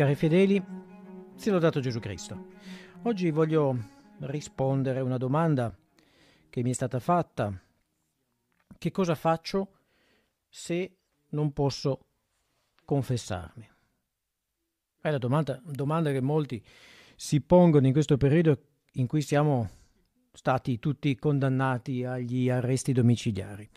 cari fedeli, sia lodato Gesù Cristo. Oggi voglio rispondere a una domanda che mi è stata fatta. Che cosa faccio se non posso confessarmi? È la domanda, domanda che molti si pongono in questo periodo in cui siamo stati tutti condannati agli arresti domiciliari.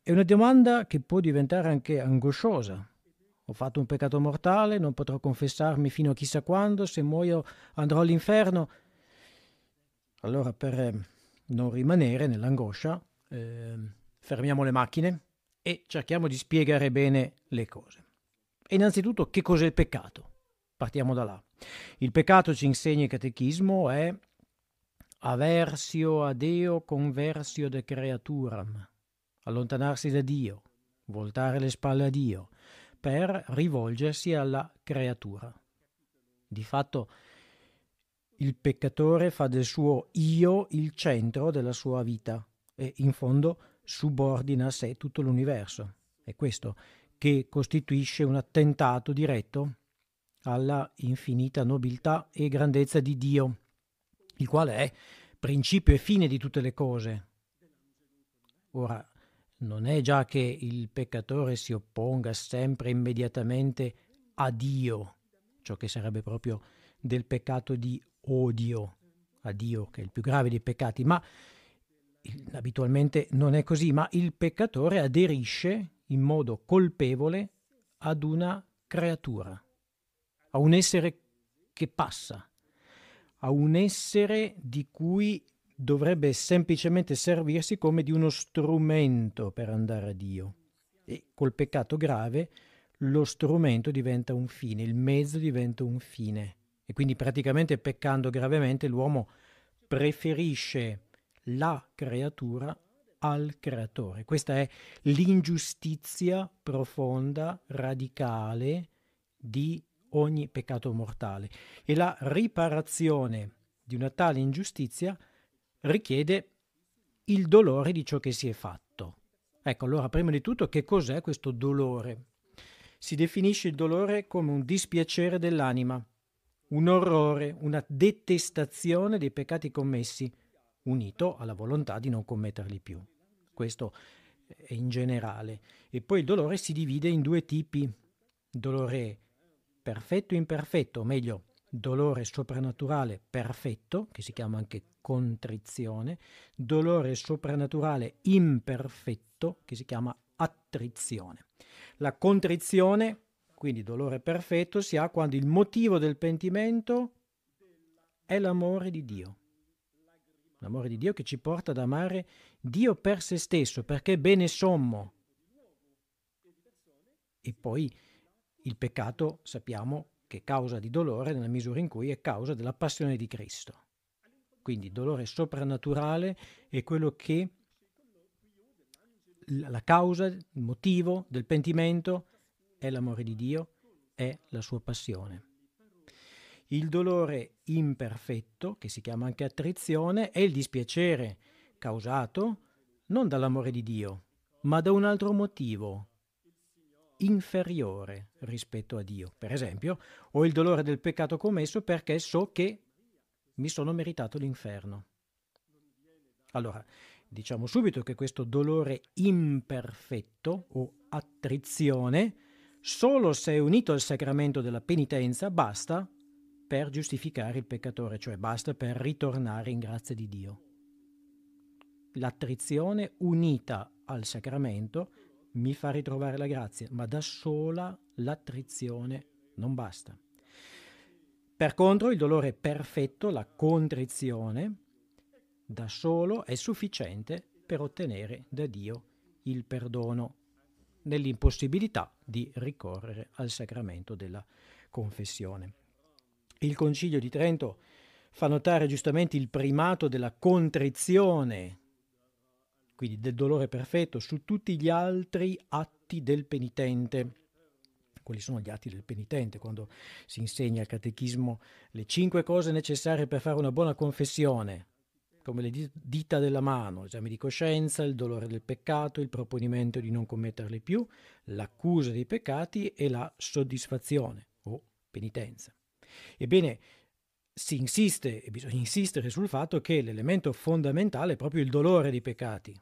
È una domanda che può diventare anche angosciosa, ho fatto un peccato mortale, non potrò confessarmi fino a chissà quando, se muoio andrò all'inferno. Allora, per eh, non rimanere nell'angoscia, eh, fermiamo le macchine e cerchiamo di spiegare bene le cose. E innanzitutto, che cos'è il peccato? Partiamo da là. Il peccato, ci insegna il catechismo, è aversio a Deo conversio de creaturam, allontanarsi da Dio, voltare le spalle a Dio, per rivolgersi alla creatura. Di fatto il peccatore fa del suo io il centro della sua vita e in fondo subordina a sé tutto l'universo. È questo che costituisce un attentato diretto alla infinita nobiltà e grandezza di Dio, il quale è principio e fine di tutte le cose. Ora, non è già che il peccatore si opponga sempre immediatamente a Dio, ciò che sarebbe proprio del peccato di odio a Dio, che è il più grave dei peccati, ma abitualmente non è così, ma il peccatore aderisce in modo colpevole ad una creatura, a un essere che passa, a un essere di cui dovrebbe semplicemente servirsi come di uno strumento per andare a Dio. E col peccato grave lo strumento diventa un fine, il mezzo diventa un fine. E quindi praticamente peccando gravemente l'uomo preferisce la creatura al creatore. Questa è l'ingiustizia profonda, radicale di ogni peccato mortale. E la riparazione di una tale ingiustizia richiede il dolore di ciò che si è fatto. Ecco, allora prima di tutto che cos'è questo dolore? Si definisce il dolore come un dispiacere dell'anima, un orrore, una detestazione dei peccati commessi, unito alla volontà di non commetterli più. Questo è in generale. E poi il dolore si divide in due tipi, dolore perfetto e imperfetto, o meglio, dolore soprannaturale perfetto, che si chiama anche contrizione, dolore soprannaturale imperfetto, che si chiama attrizione. La contrizione, quindi dolore perfetto, si ha quando il motivo del pentimento è l'amore di Dio. L'amore di Dio che ci porta ad amare Dio per se stesso, perché è bene sommo. E poi il peccato, sappiamo, che è causa di dolore nella misura in cui è causa della passione di Cristo. Quindi dolore soprannaturale è quello che la causa, il motivo del pentimento è l'amore di Dio, è la sua passione. Il dolore imperfetto, che si chiama anche attrizione, è il dispiacere causato non dall'amore di Dio, ma da un altro motivo, inferiore rispetto a Dio, per esempio, ho il dolore del peccato commesso perché so che mi sono meritato l'inferno. Allora, diciamo subito che questo dolore imperfetto o attrizione, solo se è unito al sacramento della penitenza, basta per giustificare il peccatore, cioè basta per ritornare in grazia di Dio. L'attrizione unita al sacramento mi fa ritrovare la grazia, ma da sola l'attrizione non basta. Per contro, il dolore perfetto, la contrizione, da solo è sufficiente per ottenere da Dio il perdono nell'impossibilità di ricorrere al sacramento della confessione. Il Concilio di Trento fa notare giustamente il primato della contrizione quindi del dolore perfetto, su tutti gli altri atti del penitente. Quali sono gli atti del penitente, quando si insegna al catechismo le cinque cose necessarie per fare una buona confessione, come le dita della mano, l'esame di coscienza, il dolore del peccato, il proponimento di non commetterli più, l'accusa dei peccati e la soddisfazione o penitenza. Ebbene, si insiste e bisogna insistere sul fatto che l'elemento fondamentale è proprio il dolore dei peccati,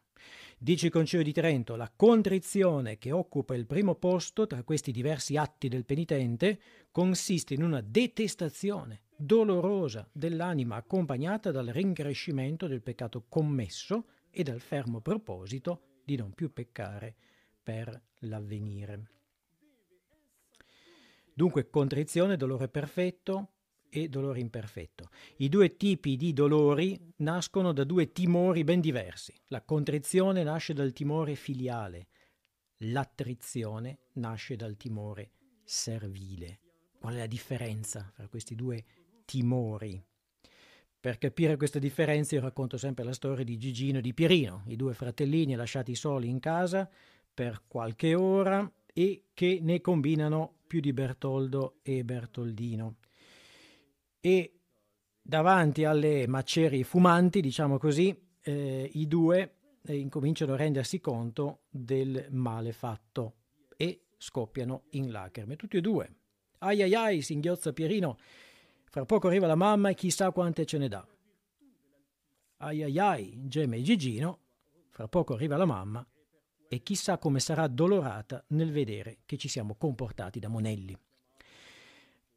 Dice il Concilio di Trento, la contrizione che occupa il primo posto tra questi diversi atti del penitente consiste in una detestazione dolorosa dell'anima accompagnata dal rincrescimento del peccato commesso e dal fermo proposito di non più peccare per l'avvenire. Dunque contrizione, dolore perfetto, e dolore imperfetto. I due tipi di dolori nascono da due timori ben diversi. La contrizione nasce dal timore filiale, l'attrizione nasce dal timore servile. Qual è la differenza tra questi due timori? Per capire questa differenza io racconto sempre la storia di Gigino e di Pierino, i due fratellini lasciati soli in casa per qualche ora e che ne combinano più di Bertoldo e Bertoldino e davanti alle macerie fumanti, diciamo così, eh, i due eh, incominciano a rendersi conto del male fatto e scoppiano in lacrime, tutti e due. Ai ai ai, singhiozza Pierino, fra poco arriva la mamma e chissà quante ce ne dà. Ai ai ai, geme Gigino, fra poco arriva la mamma e chissà come sarà dolorata nel vedere che ci siamo comportati da monelli.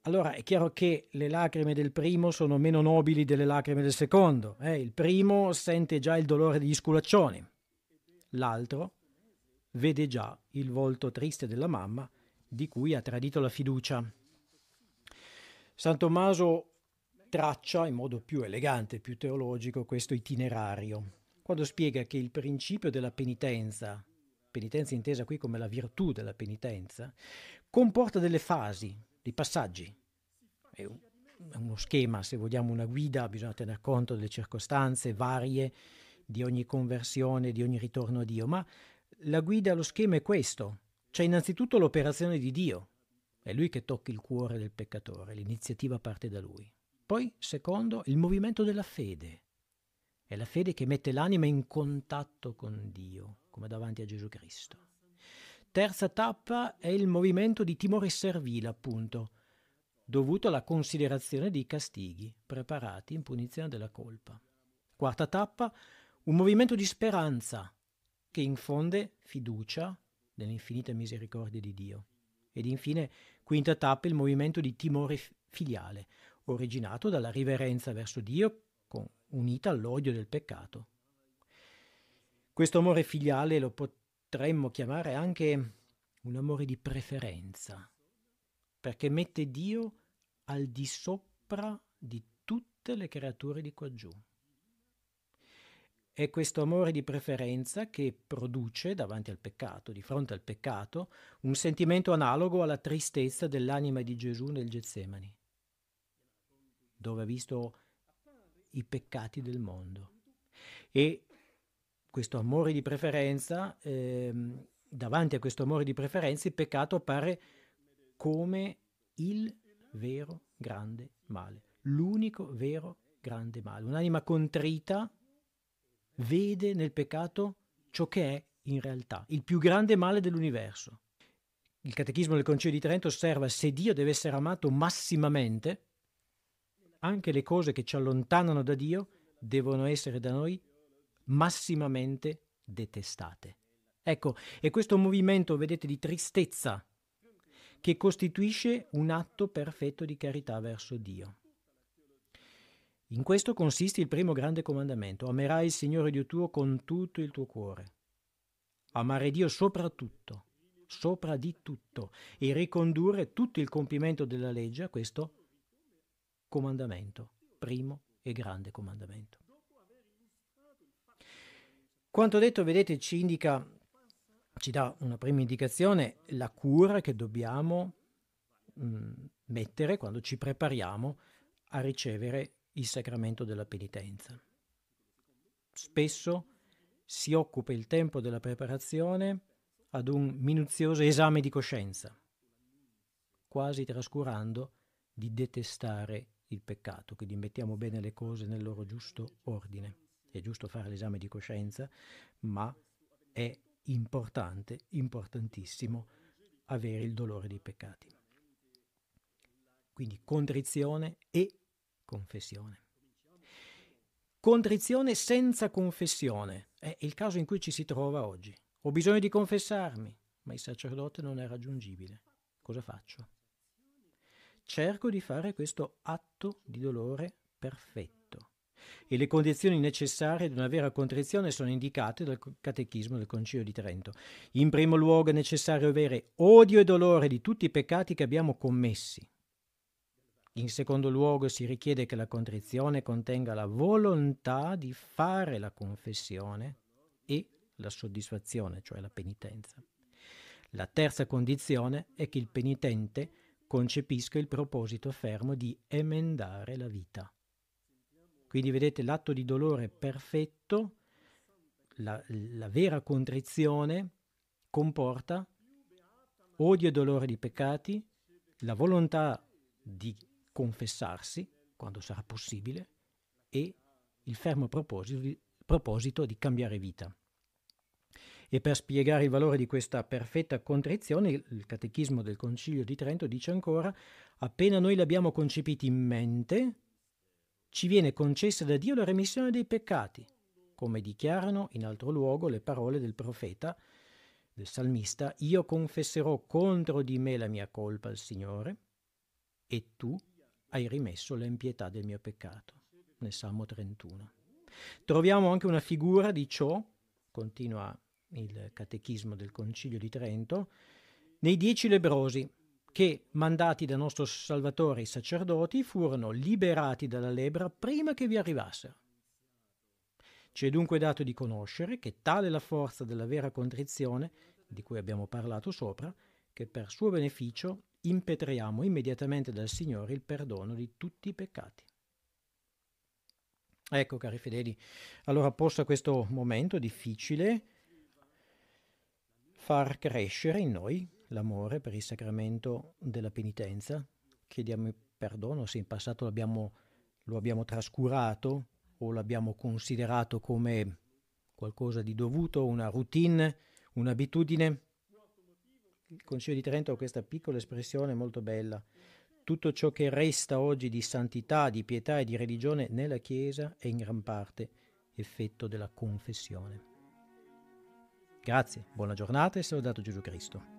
Allora è chiaro che le lacrime del primo sono meno nobili delle lacrime del secondo. Eh? Il primo sente già il dolore degli sculaccioni, l'altro vede già il volto triste della mamma di cui ha tradito la fiducia. San Tommaso traccia in modo più elegante, più teologico, questo itinerario, quando spiega che il principio della penitenza, penitenza intesa qui come la virtù della penitenza, comporta delle fasi, dei passaggi. È un, uno schema, se vogliamo una guida, bisogna tener conto delle circostanze varie di ogni conversione, di ogni ritorno a Dio, ma la guida, lo schema è questo. C'è innanzitutto l'operazione di Dio, è lui che tocca il cuore del peccatore, l'iniziativa parte da lui. Poi, secondo, il movimento della fede. È la fede che mette l'anima in contatto con Dio, come davanti a Gesù Cristo. Terza tappa è il movimento di timore servile, appunto, dovuto alla considerazione dei castighi preparati in punizione della colpa. Quarta tappa, un movimento di speranza che infonde fiducia nell'infinita misericordia di Dio. Ed infine, quinta tappa, il movimento di timore filiale, originato dalla riverenza verso Dio con, unita all'odio del peccato. Questo amore filiale lo, pot- potremmo chiamare anche un amore di preferenza, perché mette Dio al di sopra di tutte le creature di quaggiù. È questo amore di preferenza che produce davanti al peccato, di fronte al peccato, un sentimento analogo alla tristezza dell'anima di Gesù nel Getsemani, dove ha visto i peccati del mondo. E questo amore di preferenza, ehm, davanti a questo amore di preferenza, il peccato appare come il vero grande male, l'unico vero grande male. Un'anima contrita vede nel peccato ciò che è in realtà, il più grande male dell'universo. Il Catechismo del Concilio di Trento osserva se Dio deve essere amato massimamente, anche le cose che ci allontanano da Dio devono essere da noi amate massimamente detestate. Ecco, è questo movimento, vedete, di tristezza che costituisce un atto perfetto di carità verso Dio. In questo consiste il primo grande comandamento, amerai il Signore Dio tuo con tutto il tuo cuore. Amare Dio soprattutto, sopra di tutto, e ricondurre tutto il compimento della legge a questo comandamento, primo e grande comandamento. Quanto detto, vedete, ci indica, ci dà una prima indicazione, la cura che dobbiamo mh, mm, mettere quando ci prepariamo a ricevere il sacramento della penitenza. Spesso si occupa il tempo della preparazione ad un minuzioso esame di coscienza, quasi trascurando di detestare il peccato, quindi mettiamo bene le cose nel loro giusto ordine è giusto fare l'esame di coscienza, ma è importante, importantissimo avere il dolore dei peccati. Quindi contrizione e confessione. Contrizione senza confessione è il caso in cui ci si trova oggi. Ho bisogno di confessarmi, ma il sacerdote non è raggiungibile. Cosa faccio? Cerco di fare questo atto di dolore perfetto e le condizioni necessarie ad una vera contrizione sono indicate dal Catechismo del Concilio di Trento. In primo luogo è necessario avere odio e dolore di tutti i peccati che abbiamo commessi. In secondo luogo si richiede che la contrizione contenga la volontà di fare la confessione e la soddisfazione, cioè la penitenza. La terza condizione è che il penitente concepisca il proposito fermo di emendare la vita. Quindi vedete l'atto di dolore perfetto, la, la vera contrizione comporta odio e dolore di peccati, la volontà di confessarsi quando sarà possibile e il fermo proposito di, proposito di cambiare vita. E per spiegare il valore di questa perfetta contrizione, il Catechismo del Concilio di Trento dice ancora, appena noi l'abbiamo concepiti in mente, ci viene concessa da Dio la remissione dei peccati, come dichiarano in altro luogo le parole del profeta, del salmista, io confesserò contro di me la mia colpa al Signore e tu hai rimesso l'impietà del mio peccato, nel Salmo 31. Troviamo anche una figura di ciò, continua il catechismo del Concilio di Trento, nei dieci lebrosi, che, mandati da nostro Salvatore i sacerdoti, furono liberati dalla lebra prima che vi arrivassero. Ci è dunque dato di conoscere che tale è la forza della vera contrizione, di cui abbiamo parlato sopra, che per suo beneficio impetriamo immediatamente dal Signore il perdono di tutti i peccati. Ecco, cari fedeli, allora a questo momento difficile far crescere in noi l'amore per il sacramento della penitenza, chiediamo perdono se in passato l'abbiamo, lo abbiamo trascurato o l'abbiamo considerato come qualcosa di dovuto, una routine, un'abitudine. Il Consiglio di Trento ha questa piccola espressione molto bella. Tutto ciò che resta oggi di santità, di pietà e di religione nella Chiesa è in gran parte effetto della confessione. Grazie, buona giornata e salutato Gesù Cristo.